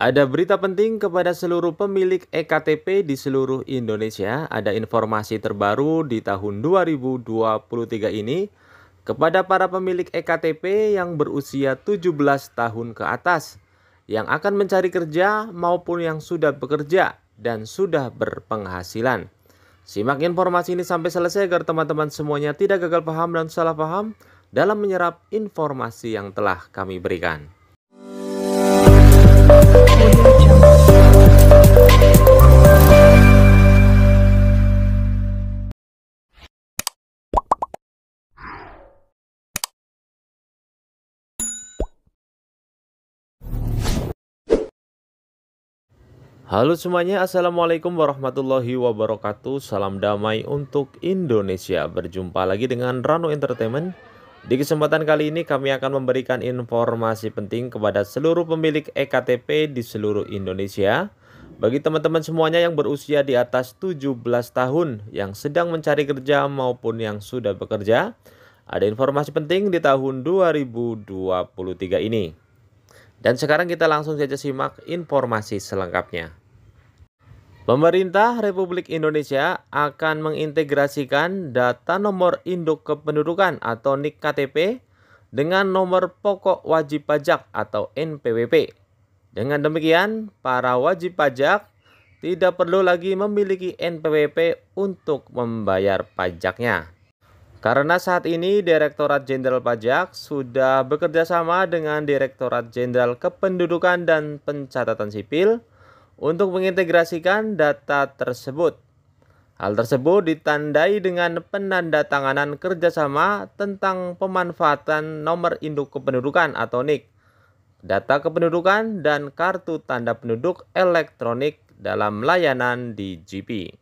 Ada berita penting kepada seluruh pemilik EKTP di seluruh Indonesia. Ada informasi terbaru di tahun 2023 ini kepada para pemilik EKTP yang berusia 17 tahun ke atas yang akan mencari kerja maupun yang sudah bekerja dan sudah berpenghasilan. Simak informasi ini sampai selesai agar teman-teman semuanya tidak gagal paham dan salah paham dalam menyerap informasi yang telah kami berikan. Halo semuanya, Assalamualaikum warahmatullahi wabarakatuh Salam damai untuk Indonesia Berjumpa lagi dengan Rano Entertainment Di kesempatan kali ini kami akan memberikan informasi penting kepada seluruh pemilik EKTP di seluruh Indonesia Bagi teman-teman semuanya yang berusia di atas 17 tahun Yang sedang mencari kerja maupun yang sudah bekerja Ada informasi penting di tahun 2023 ini dan sekarang kita langsung saja simak informasi selengkapnya. Pemerintah Republik Indonesia akan mengintegrasikan data nomor induk kependudukan atau NIK KTP dengan nomor pokok wajib pajak atau NPWP. Dengan demikian, para wajib pajak tidak perlu lagi memiliki NPWP untuk membayar pajaknya. Karena saat ini Direktorat Jenderal Pajak sudah bekerja sama dengan Direktorat Jenderal Kependudukan dan Pencatatan Sipil untuk mengintegrasikan data tersebut. Hal tersebut ditandai dengan penanda tanganan kerjasama tentang pemanfaatan nomor induk kependudukan atau NIK, data kependudukan, dan kartu tanda penduduk elektronik dalam layanan di GP.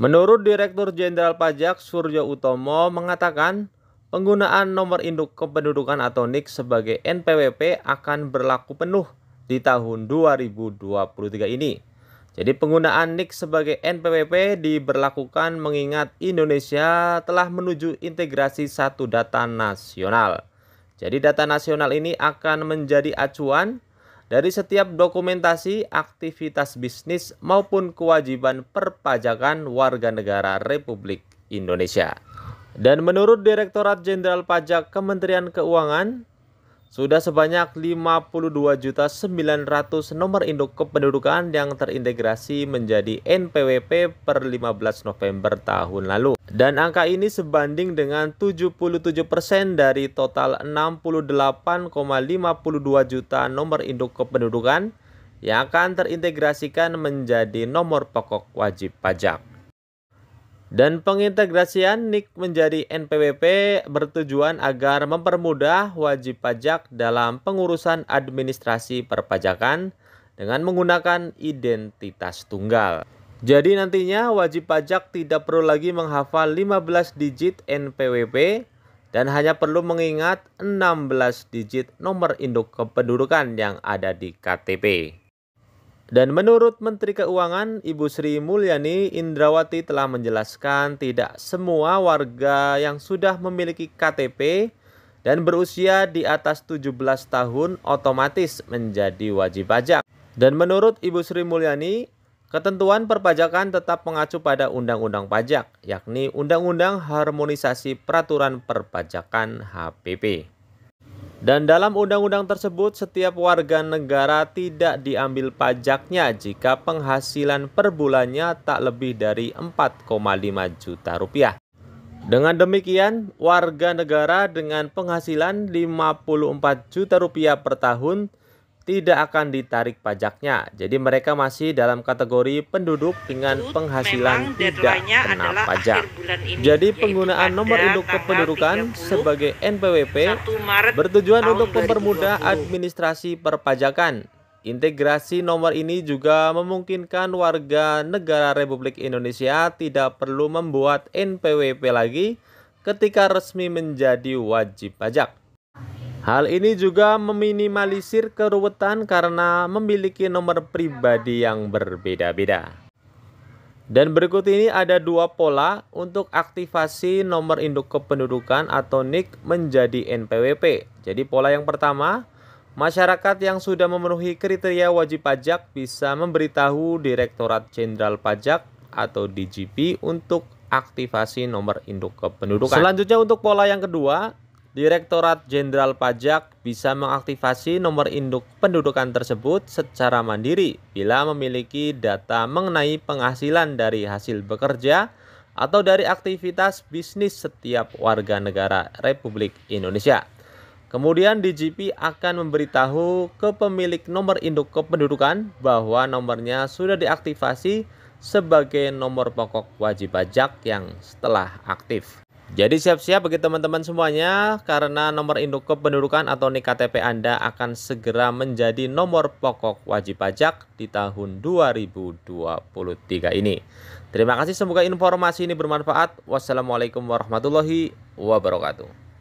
Menurut Direktur Jenderal Pajak Suryo Utomo mengatakan, penggunaan nomor induk kependudukan atau NIK sebagai NPWP akan berlaku penuh di tahun 2023 ini. Jadi penggunaan NIK sebagai NPWP diberlakukan mengingat Indonesia telah menuju integrasi satu data nasional. Jadi data nasional ini akan menjadi acuan dari setiap dokumentasi, aktivitas bisnis maupun kewajiban perpajakan warga negara Republik Indonesia. Dan menurut Direktorat Jenderal Pajak Kementerian Keuangan, sudah sebanyak 52.900 nomor induk kependudukan yang terintegrasi menjadi NPWP per 15 November tahun lalu. Dan angka ini sebanding dengan 77% dari total 68,52 juta nomor induk kependudukan yang akan terintegrasikan menjadi nomor pokok wajib pajak dan pengintegrasian NIK menjadi NPWP bertujuan agar mempermudah wajib pajak dalam pengurusan administrasi perpajakan dengan menggunakan identitas tunggal. Jadi nantinya wajib pajak tidak perlu lagi menghafal 15 digit NPWP dan hanya perlu mengingat 16 digit nomor induk kependudukan yang ada di KTP. Dan menurut Menteri Keuangan Ibu Sri Mulyani Indrawati telah menjelaskan tidak semua warga yang sudah memiliki KTP dan berusia di atas 17 tahun otomatis menjadi wajib pajak. Dan menurut Ibu Sri Mulyani, ketentuan perpajakan tetap mengacu pada Undang-Undang Pajak, yakni Undang-Undang Harmonisasi Peraturan Perpajakan HPP. Dan dalam undang-undang tersebut, setiap warga negara tidak diambil pajaknya jika penghasilan per bulannya tak lebih dari 4,5 juta rupiah. Dengan demikian, warga negara dengan penghasilan 54 juta rupiah per tahun tidak akan ditarik pajaknya. Jadi mereka masih dalam kategori penduduk dengan penghasilan tidak kena pajak. Jadi penggunaan nomor induk kependudukan sebagai NPWP bertujuan untuk mempermudah administrasi perpajakan. Integrasi nomor ini juga memungkinkan warga negara Republik Indonesia tidak perlu membuat NPWP lagi ketika resmi menjadi wajib pajak. Hal ini juga meminimalisir keruwetan karena memiliki nomor pribadi yang berbeda-beda. Dan berikut ini ada dua pola untuk aktivasi nomor induk kependudukan atau NIK menjadi NPWP. Jadi pola yang pertama, masyarakat yang sudah memenuhi kriteria wajib pajak bisa memberitahu Direktorat Jenderal Pajak atau DGP untuk aktivasi nomor induk kependudukan. Selanjutnya untuk pola yang kedua, Direktorat Jenderal Pajak bisa mengaktifasi nomor induk pendudukan tersebut secara mandiri bila memiliki data mengenai penghasilan dari hasil bekerja atau dari aktivitas bisnis setiap warga negara Republik Indonesia. Kemudian DGP akan memberitahu ke pemilik nomor induk kependudukan bahwa nomornya sudah diaktifasi sebagai nomor pokok wajib pajak yang setelah aktif. Jadi siap-siap bagi teman-teman semuanya karena nomor induk kependudukan atau NIK KTP Anda akan segera menjadi nomor pokok wajib pajak di tahun 2023 ini. Terima kasih semoga informasi ini bermanfaat. Wassalamualaikum warahmatullahi wabarakatuh.